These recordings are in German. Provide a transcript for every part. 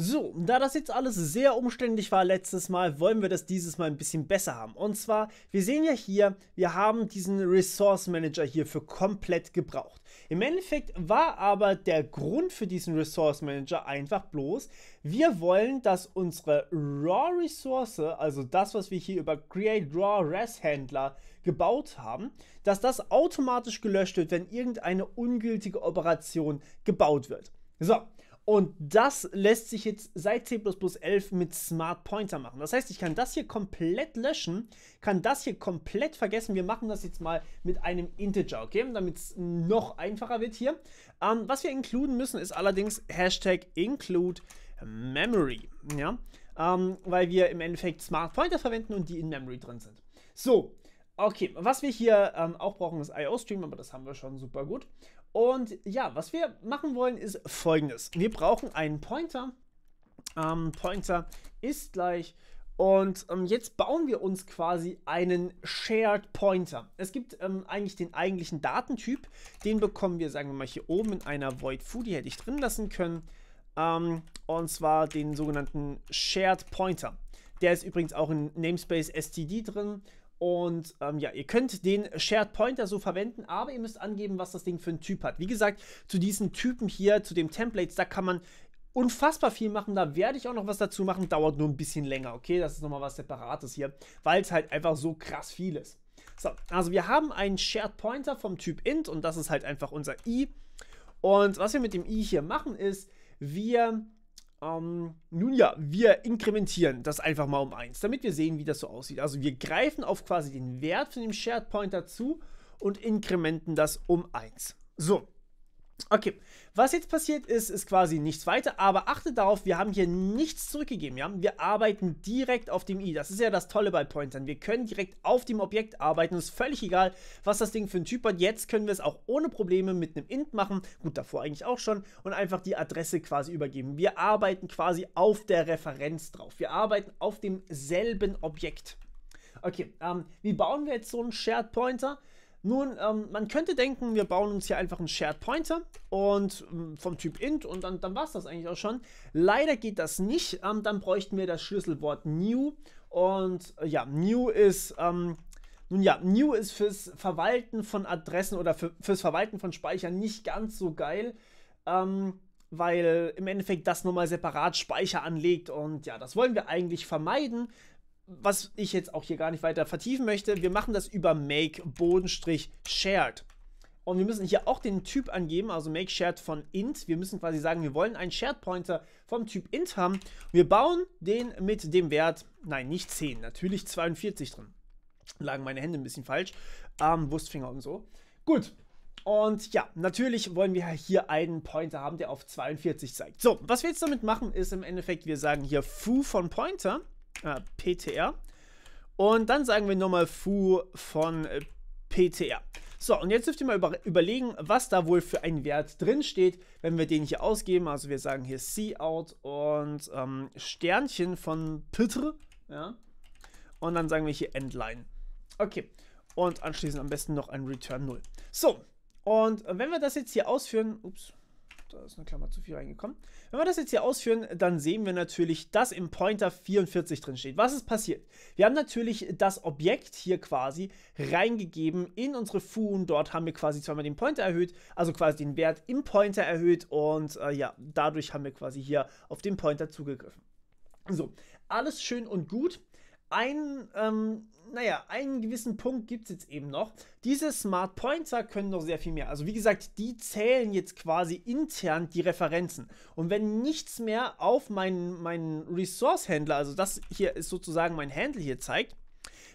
So, da das jetzt alles sehr umständlich war letztes Mal, wollen wir das dieses Mal ein bisschen besser haben. Und zwar, wir sehen ja hier, wir haben diesen Resource Manager hier für komplett gebraucht. Im Endeffekt war aber der Grund für diesen Resource Manager einfach bloß, wir wollen, dass unsere Raw Ressource, also das, was wir hier über Create Raw Res Handler gebaut haben, dass das automatisch gelöscht wird, wenn irgendeine ungültige Operation gebaut wird. So, und das lässt sich jetzt seit C++ 11 mit Smart Pointer machen. Das heißt, ich kann das hier komplett löschen, kann das hier komplett vergessen. Wir machen das jetzt mal mit einem Integer, okay? Damit es noch einfacher wird hier. Ähm, was wir inkluden müssen, ist allerdings Hashtag include memory, ja? Ähm, weil wir im Endeffekt Smart Pointer verwenden und die in Memory drin sind. So, Okay, was wir hier ähm, auch brauchen, ist IO-Stream, aber das haben wir schon super gut. Und ja, was wir machen wollen, ist folgendes. Wir brauchen einen Pointer. Ähm, Pointer ist gleich. Und ähm, jetzt bauen wir uns quasi einen Shared Pointer. Es gibt ähm, eigentlich den eigentlichen Datentyp. Den bekommen wir, sagen wir mal, hier oben in einer Void Foo. Die hätte ich drin lassen können. Ähm, und zwar den sogenannten Shared Pointer. Der ist übrigens auch in Namespace STD drin. Und ähm, ja, ihr könnt den Shared Pointer so verwenden, aber ihr müsst angeben, was das Ding für einen Typ hat. Wie gesagt, zu diesen Typen hier, zu dem Templates, da kann man unfassbar viel machen. Da werde ich auch noch was dazu machen. Dauert nur ein bisschen länger, okay? Das ist nochmal was Separates hier, weil es halt einfach so krass viel ist. So, also wir haben einen Shared Pointer vom Typ int und das ist halt einfach unser i. Und was wir mit dem i hier machen ist, wir ähm, nun ja, wir inkrementieren das einfach mal um 1, damit wir sehen, wie das so aussieht. Also wir greifen auf quasi den Wert von dem Shared Pointer zu und inkrementen das um 1. So, Okay, was jetzt passiert ist, ist quasi nichts weiter, aber achte darauf, wir haben hier nichts zurückgegeben. Ja? Wir arbeiten direkt auf dem i. Das ist ja das Tolle bei Pointern. Wir können direkt auf dem Objekt arbeiten. Es ist völlig egal, was das Ding für ein Typ hat. Jetzt können wir es auch ohne Probleme mit einem int machen. Gut, davor eigentlich auch schon. Und einfach die Adresse quasi übergeben. Wir arbeiten quasi auf der Referenz drauf. Wir arbeiten auf demselben Objekt. Okay, ähm, wie bauen wir jetzt so einen Shared Pointer? Nun, ähm, man könnte denken, wir bauen uns hier einfach einen Shared Pointer und ähm, vom Typ int und dann, dann war es das eigentlich auch schon. Leider geht das nicht, ähm, dann bräuchten wir das Schlüsselwort new und äh, ja, new ist, ähm, nun ja, new ist fürs Verwalten von Adressen oder für, fürs Verwalten von Speichern nicht ganz so geil, ähm, weil im Endeffekt das nochmal separat Speicher anlegt und ja, das wollen wir eigentlich vermeiden was ich jetzt auch hier gar nicht weiter vertiefen möchte, wir machen das über Make Shared. Und wir müssen hier auch den Typ angeben, also Make Shared von int. Wir müssen quasi sagen, wir wollen einen Shared Pointer vom Typ int haben. Wir bauen den mit dem Wert, nein, nicht 10, natürlich 42 drin. Lagen meine Hände ein bisschen falsch. Ähm, Wurstfinger und so. Gut, und ja, natürlich wollen wir hier einen Pointer haben, der auf 42 zeigt. So, was wir jetzt damit machen, ist im Endeffekt, wir sagen hier foo von Pointer äh, PTR. Und dann sagen wir nochmal foo von äh, PTR. So, und jetzt dürft ihr mal über überlegen, was da wohl für ein Wert drin steht, wenn wir den hier ausgeben. Also wir sagen hier C-Out und ähm, Sternchen von Pitre, ja. Und dann sagen wir hier Endline. Okay, und anschließend am besten noch ein Return 0. So, und wenn wir das jetzt hier ausführen, ups, da ist eine Klammer zu viel reingekommen. Wenn wir das jetzt hier ausführen, dann sehen wir natürlich, dass im Pointer 44 drin steht. Was ist passiert? Wir haben natürlich das Objekt hier quasi reingegeben in unsere Foo und dort haben wir quasi zweimal den Pointer erhöht, also quasi den Wert im Pointer erhöht und äh, ja, dadurch haben wir quasi hier auf den Pointer zugegriffen. So, alles schön und gut. Ein, ähm, naja, einen gewissen Punkt gibt es jetzt eben noch. Diese Smart Pointer können noch sehr viel mehr. Also wie gesagt, die zählen jetzt quasi intern die Referenzen. Und wenn nichts mehr auf meinen, meinen resource Handler, also das hier ist sozusagen mein Handle hier zeigt,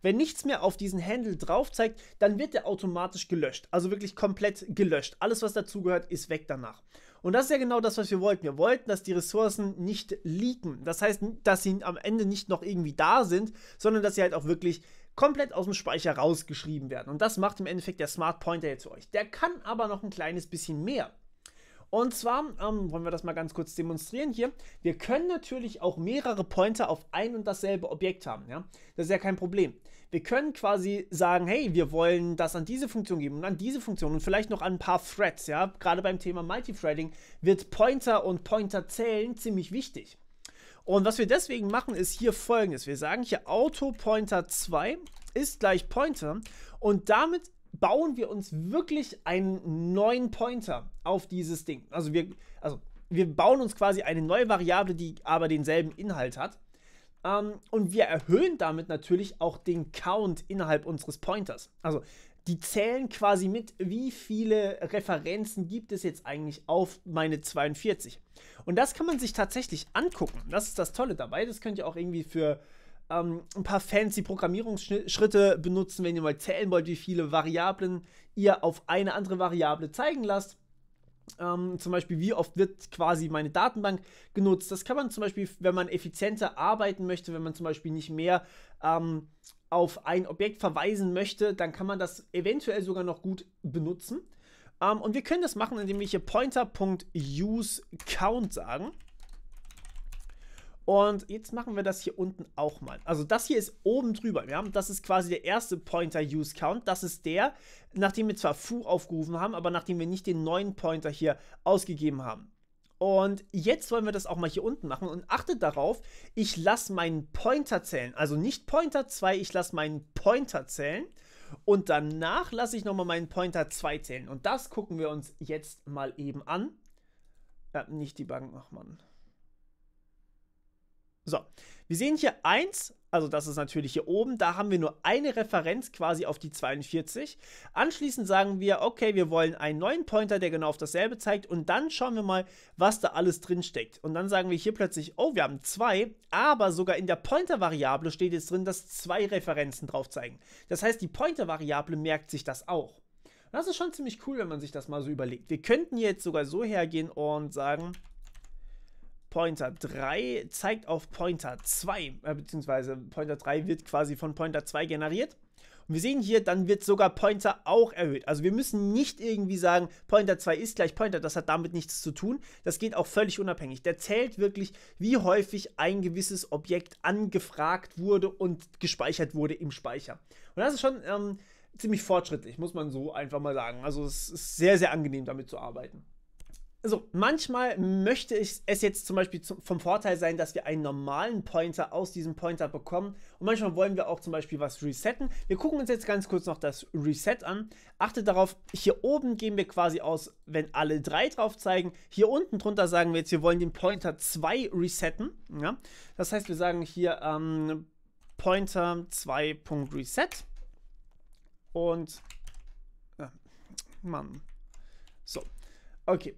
wenn nichts mehr auf diesen Handle drauf zeigt, dann wird der automatisch gelöscht. Also wirklich komplett gelöscht. Alles, was dazugehört, ist weg danach. Und das ist ja genau das, was wir wollten. Wir wollten, dass die Ressourcen nicht leaken. Das heißt, dass sie am Ende nicht noch irgendwie da sind, sondern dass sie halt auch wirklich komplett aus dem Speicher rausgeschrieben werden. Und das macht im Endeffekt der Smart Pointer jetzt für euch. Der kann aber noch ein kleines bisschen mehr. Und zwar ähm, wollen wir das mal ganz kurz demonstrieren hier. Wir können natürlich auch mehrere Pointer auf ein und dasselbe Objekt haben. Ja? Das ist ja kein Problem. Wir können quasi sagen, hey, wir wollen das an diese Funktion geben und an diese Funktion und vielleicht noch an ein paar Threads. Ja? Gerade beim Thema Multithreading wird Pointer und Pointer zählen ziemlich wichtig. Und was wir deswegen machen, ist hier folgendes. Wir sagen hier Auto Pointer 2 ist gleich Pointer und damit bauen wir uns wirklich einen neuen Pointer auf dieses Ding. Also wir, also wir bauen uns quasi eine neue Variable, die aber denselben Inhalt hat. Ähm, und wir erhöhen damit natürlich auch den Count innerhalb unseres Pointers. Also die zählen quasi mit, wie viele Referenzen gibt es jetzt eigentlich auf meine 42. Und das kann man sich tatsächlich angucken. Das ist das Tolle dabei. Das könnt ihr auch irgendwie für ähm, ein paar fancy Programmierungsschritte benutzen, wenn ihr mal zählen wollt, wie viele Variablen ihr auf eine andere Variable zeigen lasst. Ähm, zum Beispiel, wie oft wird quasi meine Datenbank genutzt. Das kann man zum Beispiel, wenn man effizienter arbeiten möchte, wenn man zum Beispiel nicht mehr ähm, auf ein Objekt verweisen möchte, dann kann man das eventuell sogar noch gut benutzen. Ähm, und wir können das machen, indem wir hier pointer.useCount sagen. Und jetzt machen wir das hier unten auch mal. Also das hier ist oben drüber. Wir das ist quasi der erste Pointer Use Count. Das ist der, nachdem wir zwar foo aufgerufen haben, aber nachdem wir nicht den neuen Pointer hier ausgegeben haben. Und jetzt wollen wir das auch mal hier unten machen und achtet darauf, ich lasse meinen Pointer zählen. Also nicht Pointer 2, ich lasse meinen Pointer zählen. Und danach lasse ich nochmal meinen Pointer 2 zählen. Und das gucken wir uns jetzt mal eben an. Ja, nicht die Bank, ach man. So, wir sehen hier 1, also das ist natürlich hier oben, da haben wir nur eine Referenz quasi auf die 42. Anschließend sagen wir, okay, wir wollen einen neuen Pointer, der genau auf dasselbe zeigt und dann schauen wir mal, was da alles drin steckt. Und dann sagen wir hier plötzlich, oh, wir haben 2, aber sogar in der Pointer-Variable steht jetzt drin, dass zwei Referenzen drauf zeigen. Das heißt, die Pointer-Variable merkt sich das auch. das ist schon ziemlich cool, wenn man sich das mal so überlegt. Wir könnten jetzt sogar so hergehen und sagen, Pointer 3 zeigt auf Pointer 2, äh, beziehungsweise Pointer 3 wird quasi von Pointer 2 generiert. Und wir sehen hier, dann wird sogar Pointer auch erhöht. Also wir müssen nicht irgendwie sagen, Pointer 2 ist gleich Pointer, das hat damit nichts zu tun. Das geht auch völlig unabhängig. Der zählt wirklich, wie häufig ein gewisses Objekt angefragt wurde und gespeichert wurde im Speicher. Und das ist schon ähm, ziemlich fortschrittlich, muss man so einfach mal sagen. Also es ist sehr, sehr angenehm damit zu arbeiten also manchmal möchte ich es jetzt zum Beispiel vom Vorteil sein, dass wir einen normalen Pointer aus diesem Pointer bekommen. Und manchmal wollen wir auch zum Beispiel was resetten. Wir gucken uns jetzt ganz kurz noch das Reset an. Achtet darauf, hier oben gehen wir quasi aus, wenn alle drei drauf zeigen. Hier unten drunter sagen wir jetzt, wir wollen den Pointer 2 resetten. Ja? Das heißt, wir sagen hier ähm, Pointer 2.reset. Und... Ja, äh, Mann. So. Okay.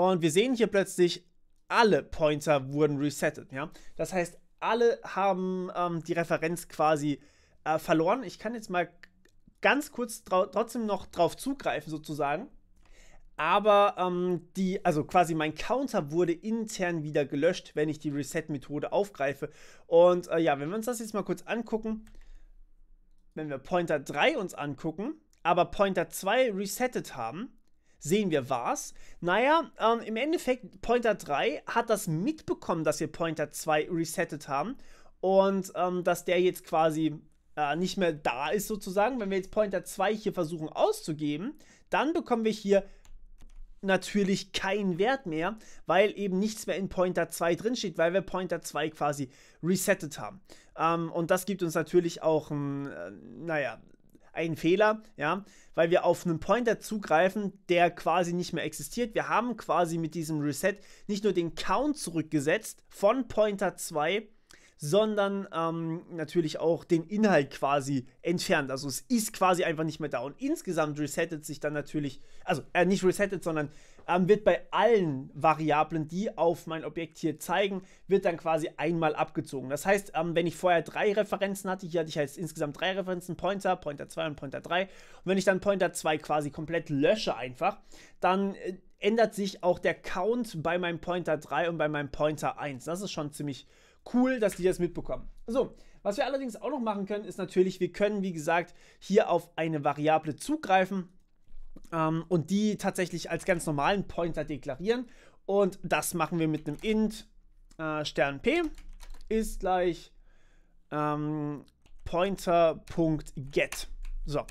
Und wir sehen hier plötzlich, alle Pointer wurden resettet. Ja? Das heißt, alle haben ähm, die Referenz quasi äh, verloren. Ich kann jetzt mal ganz kurz trotzdem noch drauf zugreifen, sozusagen. Aber ähm, die, also quasi mein Counter wurde intern wieder gelöscht, wenn ich die Reset-Methode aufgreife. Und äh, ja, wenn wir uns das jetzt mal kurz angucken, wenn wir Pointer 3 uns angucken, aber Pointer 2 resettet haben, sehen wir was. Naja, ähm, im Endeffekt, Pointer 3 hat das mitbekommen, dass wir Pointer 2 resettet haben und ähm, dass der jetzt quasi äh, nicht mehr da ist sozusagen. Wenn wir jetzt Pointer 2 hier versuchen auszugeben, dann bekommen wir hier natürlich keinen Wert mehr, weil eben nichts mehr in Pointer 2 drinsteht, weil wir Pointer 2 quasi resettet haben. Ähm, und das gibt uns natürlich auch ein, äh, naja, ein Fehler, ja, weil wir auf einen Pointer zugreifen, der quasi nicht mehr existiert. Wir haben quasi mit diesem Reset nicht nur den Count zurückgesetzt von Pointer 2 sondern ähm, natürlich auch den Inhalt quasi entfernt. Also es ist quasi einfach nicht mehr da. Und insgesamt resettet sich dann natürlich, also äh, nicht resettet, sondern ähm, wird bei allen Variablen, die auf mein Objekt hier zeigen, wird dann quasi einmal abgezogen. Das heißt, ähm, wenn ich vorher drei Referenzen hatte, hier hatte ich jetzt insgesamt drei Referenzen, Pointer, Pointer 2 und Pointer 3. Und wenn ich dann Pointer 2 quasi komplett lösche einfach, dann... Äh, ändert sich auch der Count bei meinem Pointer 3 und bei meinem Pointer 1. Das ist schon ziemlich Cool, dass die das mitbekommen. So, was wir allerdings auch noch machen können, ist natürlich, wir können, wie gesagt, hier auf eine Variable zugreifen ähm, und die tatsächlich als ganz normalen Pointer deklarieren. Und das machen wir mit einem int äh, Stern p ist gleich ähm, pointer.get. So,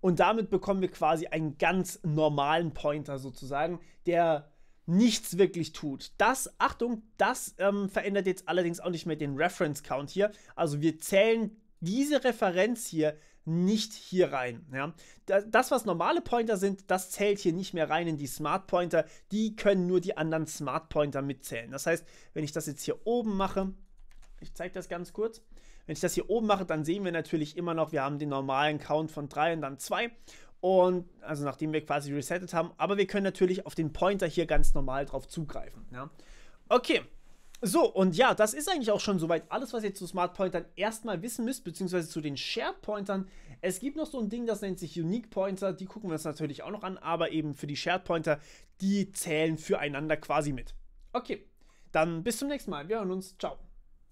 und damit bekommen wir quasi einen ganz normalen Pointer sozusagen, der nichts wirklich tut. Das, Achtung, das ähm, verändert jetzt allerdings auch nicht mehr den Reference Count hier. Also wir zählen diese Referenz hier nicht hier rein. Ja. Das, was normale Pointer sind, das zählt hier nicht mehr rein in die Smart Pointer. Die können nur die anderen Smart Pointer mitzählen. Das heißt, wenn ich das jetzt hier oben mache, ich zeige das ganz kurz. Wenn ich das hier oben mache, dann sehen wir natürlich immer noch, wir haben den normalen Count von 3 und dann 2. Und also nachdem wir quasi resettet haben, aber wir können natürlich auf den Pointer hier ganz normal drauf zugreifen. Ja? Okay, so, und ja, das ist eigentlich auch schon soweit alles, was ihr zu Smart Pointern erstmal wissen müsst, beziehungsweise zu den Shared Pointern. Es gibt noch so ein Ding, das nennt sich Unique Pointer, die gucken wir uns natürlich auch noch an, aber eben für die Shared Pointer, die zählen füreinander quasi mit. Okay, dann bis zum nächsten Mal, wir hören uns, ciao.